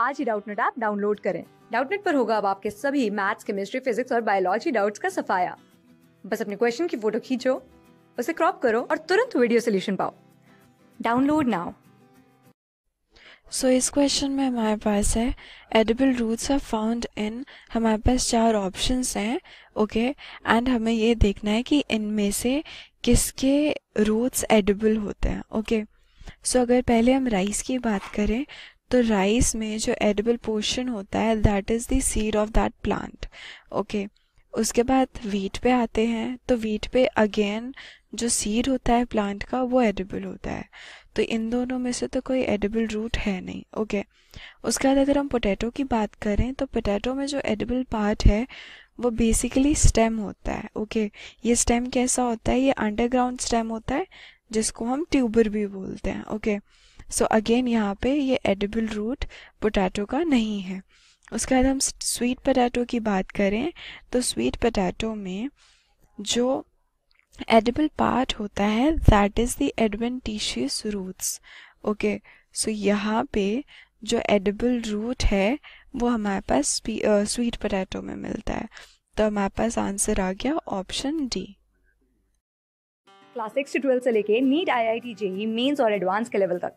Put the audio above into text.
आज ही Doubtnut app download करें डाउटनेट पर होगा अब आपके सभी मैथ्स केमिस्ट्री फिजिक्स और बायोलॉजी डाउट्स का सफाया बस अपने क्वेश्चन की फोटो खींचो उसे क्रॉप करो और तुरंत वीडियो सोल्यूशन पाओ डाउनलोड नाउ सो so, इस क्वेश्चन में हमारे पास है edible roots are found in हमारे पास चार ऑप्शंस हैं ओके एंड हमें ये देखना है कि इनमें से किसके रूट्स एडिबल होते हैं ओके okay? सो so, अगर पहले हम राइस की बात करें तो राइस में जो एडिबल पोर्शन होता है that is the seed of that plant okay उसके बाद वीट पे आते हैं तो वीट पे अगेन जो सीड होता है प्लांट का वो एडिबल होता है तो इन दोनों में से तो कोई एडिबल रूट है नहीं ओके okay. उसके बाद अगर हम पोटैटो की बात करें तो पोटैटो में जो एडिबल पार्ट है वो बेसिकली स्टेम होता है ओके okay. ये स्टेम कैसा होता है ये अंडरग्राउंड स्टेम होता है जिसको हम ट्यूबर भी बोलते हैं ओके okay. सो अगेन यहाँ पे ये एडिबल रूट पोटैटो का नहीं है उसके बाद हम स्वीट पोटैटो की बात करें तो स्वीट पोटैटो में जो एडिबल पार्ट होता है that is the adventitious roots okay so यहाँ पे जो एडिबल रूट है वो हमारे पास स्वीट पोटैटो में मिलता है तो हमारे पास आंसर आ गया ऑप्शन डी क्लास सिक्स से ट्वेल्थ से लेके NEET I I T JEE mains और एडवांस के लेवल तक